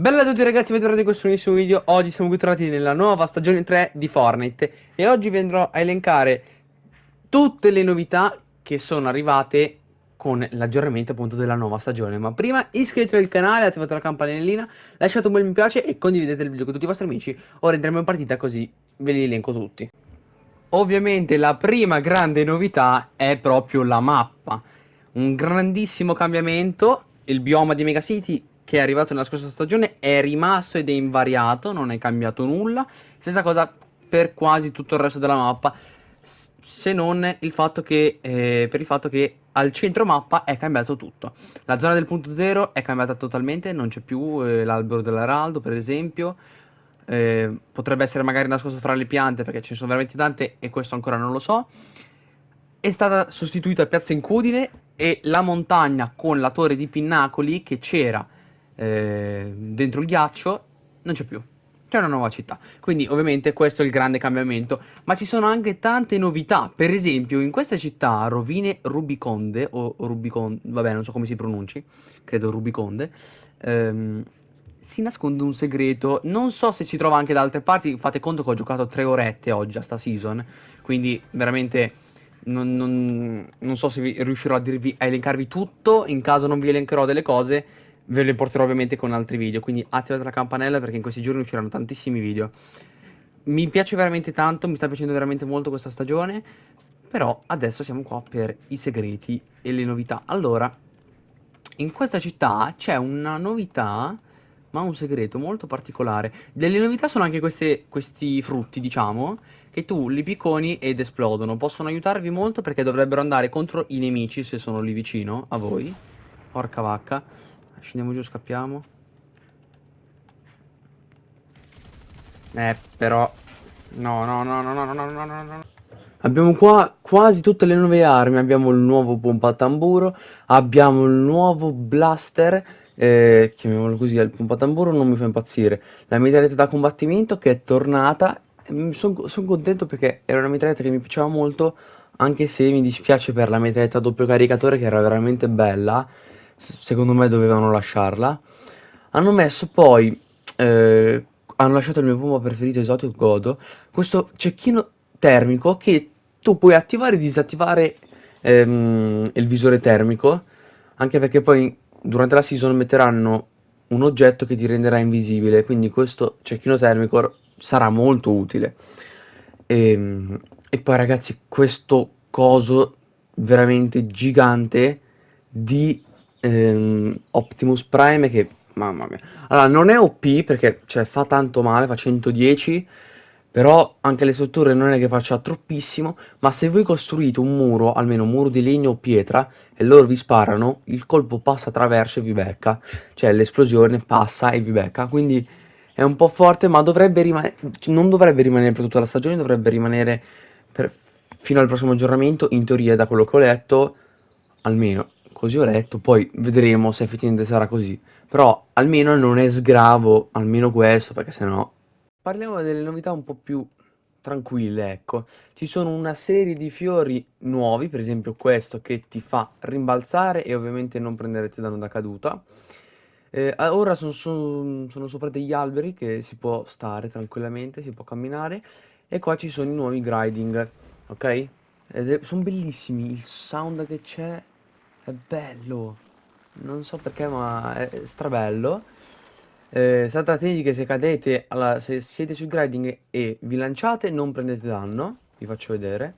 Bella a tutti ragazzi, bentornati in questo nuovissimo video Oggi siamo qui tornati nella nuova stagione 3 di Fortnite E oggi vi andrò a elencare tutte le novità che sono arrivate con l'aggiornamento appunto della nuova stagione Ma prima iscrivetevi al canale, attivate la campanellina, lasciate un bel mi piace e condividete il video con tutti i vostri amici Ora entriamo in partita così ve li elenco tutti Ovviamente la prima grande novità è proprio la mappa Un grandissimo cambiamento il bioma di Mega City che è arrivato nella scorsa stagione è rimasto ed è invariato, non è cambiato nulla. Stessa cosa per quasi tutto il resto della mappa, se non il fatto che, eh, per il fatto che al centro mappa è cambiato tutto. La zona del punto zero è cambiata totalmente, non c'è più eh, l'albero dell'araldo, per esempio. Eh, potrebbe essere magari nascosto fra le piante perché ce ne sono veramente tante e questo ancora non lo so. È stata sostituita Piazza Incudine e la montagna con la torre di Pinnacoli che c'era Ehm, dentro il ghiaccio, non c'è più. C'è una nuova città. Quindi ovviamente questo è il grande cambiamento. Ma ci sono anche tante novità. Per esempio in questa città, Rovine Rubiconde, o Rubiconde, vabbè non so come si pronunci, credo Rubiconde, ehm, si nasconde un segreto. Non so se si trova anche da altre parti. Fate conto che ho giocato tre orette oggi a sta season. Quindi veramente... Non, non, non so se riuscirò a, dirvi, a elencarvi tutto. In caso non vi elencherò delle cose, ve le porterò ovviamente con altri video, quindi attivate la campanella perché in questi giorni usciranno tantissimi video. Mi piace veramente tanto, mi sta piacendo veramente molto questa stagione, però adesso siamo qua per i segreti e le novità. Allora, in questa città c'è una novità, ma un segreto molto particolare. Delle novità sono anche queste, questi frutti, diciamo, che tu li picconi ed esplodono. Possono aiutarvi molto perché dovrebbero andare contro i nemici se sono lì vicino a voi. Porca vacca. Scendiamo giù, scappiamo. Eh, però... No, no, no, no, no, no, no, no, no. Abbiamo qua quasi tutte le nuove armi. Abbiamo il nuovo pompa tamburo. Abbiamo il nuovo blaster. Eh, chiamiamolo così, il pompa tamburo non mi fa impazzire. La mitraglietta da combattimento che è tornata. Mm, Sono son contento perché era una mitraglietta che mi piaceva molto. Anche se mi dispiace per la mitraglietta doppio caricatore che era veramente bella secondo me dovevano lasciarla. Hanno messo poi, eh, hanno lasciato il mio pompa preferito esotico Godo, questo cecchino termico che tu puoi attivare e disattivare ehm, il visore termico, anche perché poi durante la season metteranno un oggetto che ti renderà invisibile, quindi questo cecchino termico sarà molto utile. E, ehm, e poi ragazzi, questo coso veramente gigante di ehm, Optimus Prime che, mamma mia. Allora, non è OP perché cioè, fa tanto male, fa 110, però anche le strutture non è che faccia troppissimo, ma se voi costruite un muro, almeno un muro di legno o pietra, e loro vi sparano, il colpo passa attraverso e vi becca, cioè l'esplosione passa e vi becca, quindi è un po' forte, ma dovrebbe rimanere, non dovrebbe rimanere per tutta la stagione, dovrebbe rimanere per, fino al prossimo aggiornamento, in teoria da quello che ho letto, almeno così ho letto, poi vedremo se effettivamente sarà così. Però almeno non è sgravo, almeno questo, perché sennò... Parliamo delle novità un po' più tranquille, ecco. Ci sono una serie di fiori nuovi, per esempio questo che ti fa rimbalzare e ovviamente non prenderete danno da caduta. Eh, ora sono, sono, sono sopra degli alberi che si può stare tranquillamente, si può camminare. E qua ci sono i nuovi griding, ok? Ed è, sono bellissimi, il sound che c'è è bello. Non so perché, ma è strabello. Eh, state attenti che se cadete, alla, se siete sul grading e vi lanciate non prendete danno. Vi faccio vedere.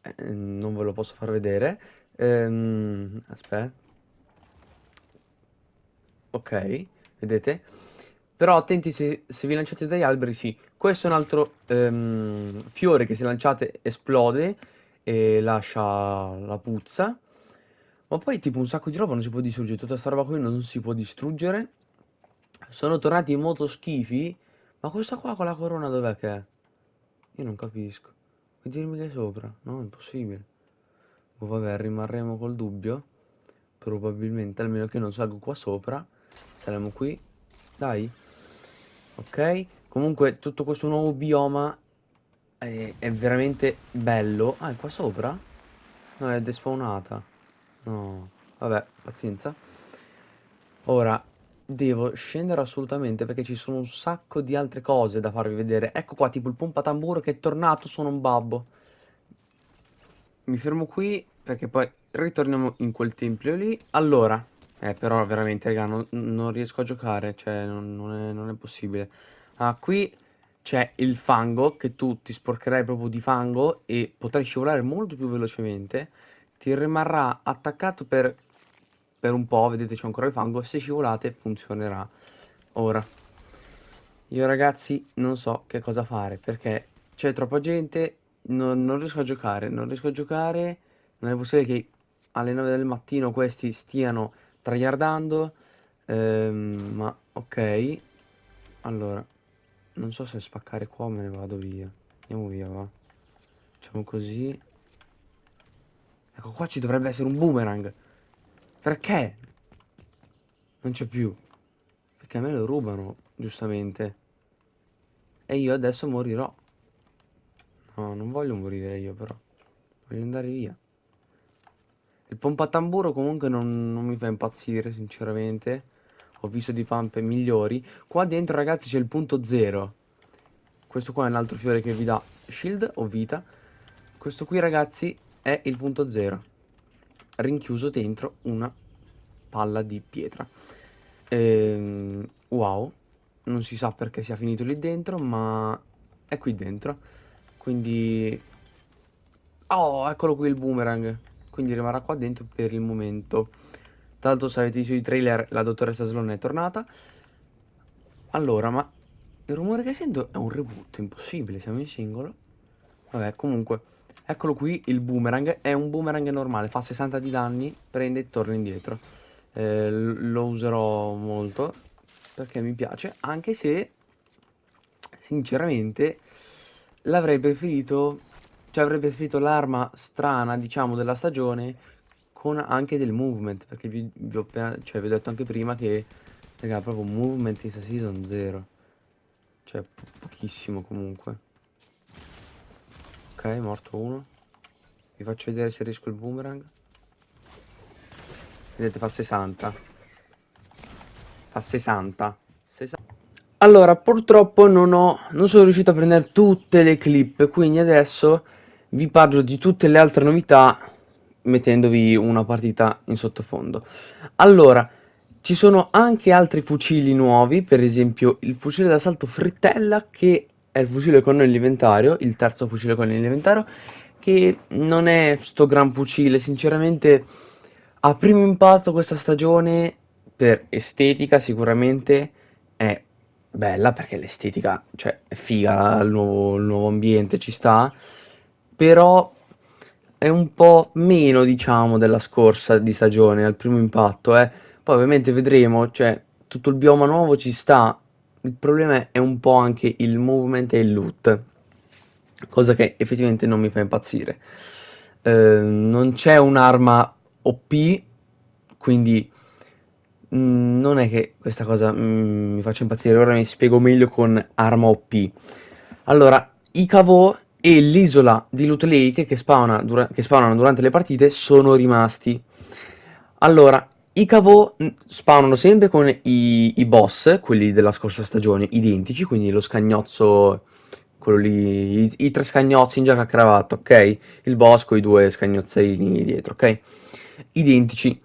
Eh, non ve lo posso far vedere. Eh, aspetta. Ok, vedete? Però attenti se, se, vi lanciate dagli alberi, sì. Questo è un altro ehm, fiore che se lanciate esplode e lascia la puzza. Ma poi tipo un sacco di roba non si può distruggere, tutta sta roba qui non si può distruggere. Sono tornati in moto schifi. Ma questa qua con la corona dov'è che è? Io non capisco. Puoi dirmi che è sopra? No, è impossibile. Oh, vabbè, rimarremo col dubbio. Probabilmente, almeno che non salgo qua sopra. Saremo qui. Dai. Ok. Comunque, tutto questo nuovo bioma è, è veramente bello. Ah, è qua sopra? No, è despawnata. No, vabbè, pazienza. Ora, devo scendere assolutamente perché ci sono un sacco di altre cose da farvi vedere. Ecco qua, tipo il pompa tamburo che è tornato, sono un babbo. Mi fermo qui perché poi ritorniamo in quel tempio lì. Allora, eh, però veramente, raga, non, non, riesco a giocare, cioè non, non, è, non è, possibile. Ah, qui c'è il fango, che tu ti sporcherai proprio di fango e potrai scivolare molto più velocemente ti rimarrà attaccato per, per un po', vedete c'è ancora il fango, se scivolate funzionerà. Ora, io ragazzi non so che cosa fare perché c'è troppa gente, non, non riesco a giocare, non riesco a giocare, non è possibile che alle 9 del mattino questi stiano tryhardando, ehm, ma ok, allora, non so se spaccare qua o me ne vado via, andiamo via va, facciamo così, Ecco qua ci dovrebbe essere un boomerang. Perché? Non c'è più. Perché a me lo rubano, giustamente. E io adesso morirò. No, non voglio morire io però. Voglio andare via. Il pompatamburo comunque non, non mi fa impazzire, sinceramente. Ho visto di pampe migliori. Qua dentro, ragazzi, c'è il punto zero. Questo qua è un altro fiore che vi dà shield o vita. Questo qui, ragazzi, è il punto zero, rinchiuso dentro una palla di pietra. Ehm, wow, non si sa perché sia finito lì dentro, ma è qui dentro. Quindi... Oh, eccolo qui il boomerang. Quindi rimarrà qua dentro per il momento. tanto se avete visto i trailer, la dottoressa Sloan è tornata. Allora, ma il rumore che sento è un reboot, impossibile, siamo in singolo. Vabbè, comunque... Eccolo qui, il boomerang. È un boomerang normale, fa 60 di danni, prende e torna indietro. Eh, lo userò molto perché mi piace, anche se sinceramente l'avrei preferito, cioè avrei preferito l'arma strana, diciamo, della stagione con anche del movement, perché vi, vi, ho, appena, cioè, vi ho detto anche prima che raga, proprio movement in season 0. Cioè, po pochissimo comunque. Ok, è morto uno. Vi faccio vedere se riesco il boomerang. Vedete, fa 60. Fa 60. 60. Allora, purtroppo non, ho, non sono riuscito a prendere tutte le clip, quindi adesso vi parlo di tutte le altre novità mettendovi una partita in sottofondo. Allora, ci sono anche altri fucili nuovi, per esempio il fucile d'assalto frittella che è il fucile con l'inventario, il terzo fucile con l'inventario, che non è sto gran fucile, sinceramente a primo impatto questa stagione, per estetica sicuramente, è bella perché l'estetica, cioè, è figa, il nuovo, il nuovo ambiente ci sta, però è un po' meno, diciamo, della scorsa di stagione al primo impatto, eh. Poi ovviamente vedremo, cioè, tutto il bioma nuovo ci sta, il problema è un po' anche il movement e il loot, cosa che effettivamente non mi fa impazzire. Eh, non c'è un'arma OP, quindi mh, mm, non è che questa cosa mh, mm, mi faccia impazzire. Ora mi spiego meglio con arma OP. Allora, i cavò e l'isola di Loot Lake che, spawna dura- che spawnano durante le partite sono rimasti. Allora, i cavo mm, spawnano sempre con i, i, boss, quelli della scorsa stagione, identici, quindi lo scagnozzo, quello lì, i, i tre scagnozzi in giacca a cravatta, ok? Il boss con i due scagnozzini dietro, ok? Identici.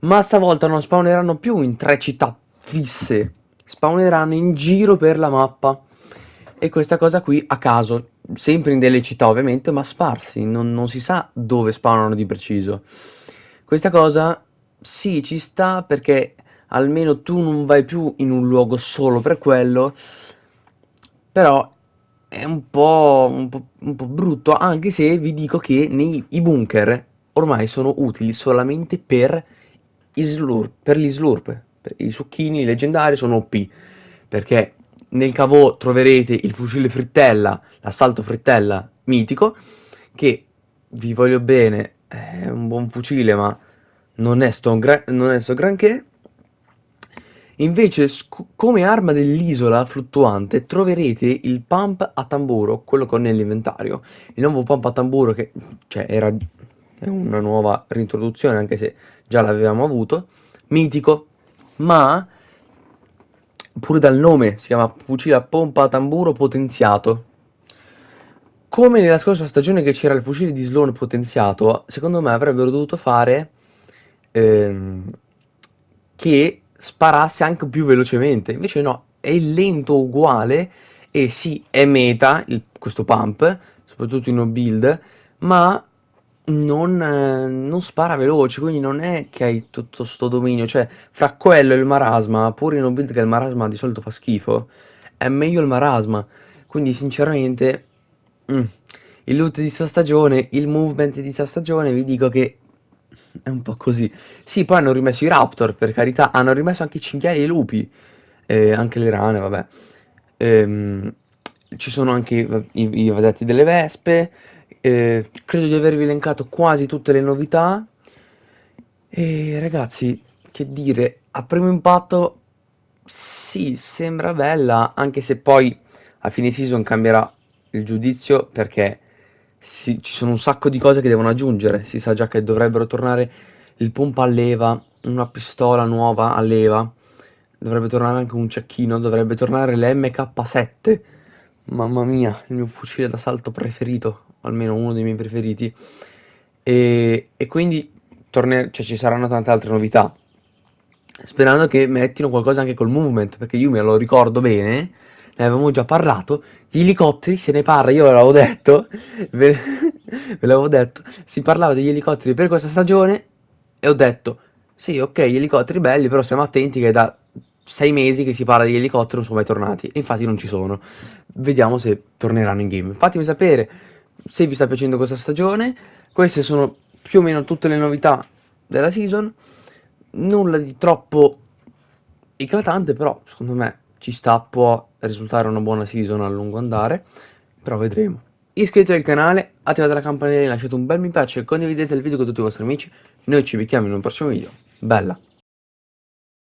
Ma stavolta non spawneranno più in tre città fisse, spawneranno in giro per la mappa. E questa cosa qui a caso, sempre in delle città ovviamente, ma sparsi, non, non si sa dove spawnano di preciso. Questa cosa sì, ci sta perché almeno tu non vai più in un luogo solo per quello, però è un po', un po', un po brutto, anche se vi dico che nei, i bunker ormai sono utili solamente per, slurp, per gli slurp, per i succhini leggendari sono OP, perché nel cavò troverete il fucile frittella, l'assalto frittella mitico, che vi voglio bene, è un buon fucile ma non è, sto, non è sto granché. Invece, come arma dell'isola fluttuante, troverete il pump a tamburo, quello che ho nell'inventario. Il nuovo pump a tamburo, che cioè, era una nuova rintroduzione, anche se già l'avevamo avuto, mitico, ma pure dal nome si chiama fucile a pompa a tamburo potenziato. Come nella scorsa stagione che c'era il fucile di Sloan potenziato, secondo me avrebbero dovuto fare ehm, che sparasse anche più velocemente. Invece no, è lento uguale e sì, è meta il, questo pump, soprattutto in no build, ma non, eh, non, spara veloce, quindi non è che hai tutto sto dominio, cioè fra quello e il marasma, pure in no build che il marasma di solito fa schifo, è meglio il marasma. Quindi sinceramente... Mm, il loot di sta stagione, il movement di sta stagione, vi dico che è un po' così. Sì, poi hanno rimesso i raptor, per carità, hanno rimesso anche i cinghiali e i lupi, eh, anche le rane, vabbè. Ehm, ci sono anche i, i, i vasetti delle vespe, eh, credo di avervi elencato quasi tutte le novità. E ragazzi, che dire, a primo impatto sì, sembra bella, anche se poi a fine season cambierà il giudizio perché si, ci sono un sacco di cose che devono aggiungere. Si sa già che dovrebbero tornare il pompa a leva, una pistola nuova a leva, dovrebbe tornare anche un cecchino, dovrebbe tornare l'MK7. Mamma mia, il mio fucile d'assalto preferito, almeno uno dei miei preferiti. E, e quindi torne- cioè, ci saranno tante altre novità. Sperando che mettino qualcosa anche col movement, perché io me lo ricordo bene ne avevamo già parlato, gli elicotteri, se ne parla, io ve l'avevo detto, ve, ve l'avevo detto, si parlava degli elicotteri per questa stagione e ho detto, sì ok, gli elicotteri belli, però stiamo attenti che da sei mesi che si parla degli elicotteri non sono mai tornati, infatti non ci sono, vediamo se torneranno in game. Fatemi sapere se vi sta piacendo questa stagione, queste sono più o meno tutte le novità della season, nulla di troppo eclatante, però secondo me ci sta, può risultare una buona season a lungo andare, però vedremo. Iscrivetevi al canale, attivate la campanella, lasciate un bel mi piace, condividete il video con tutti i vostri amici, noi ci becchiamo in un prossimo video. Bella!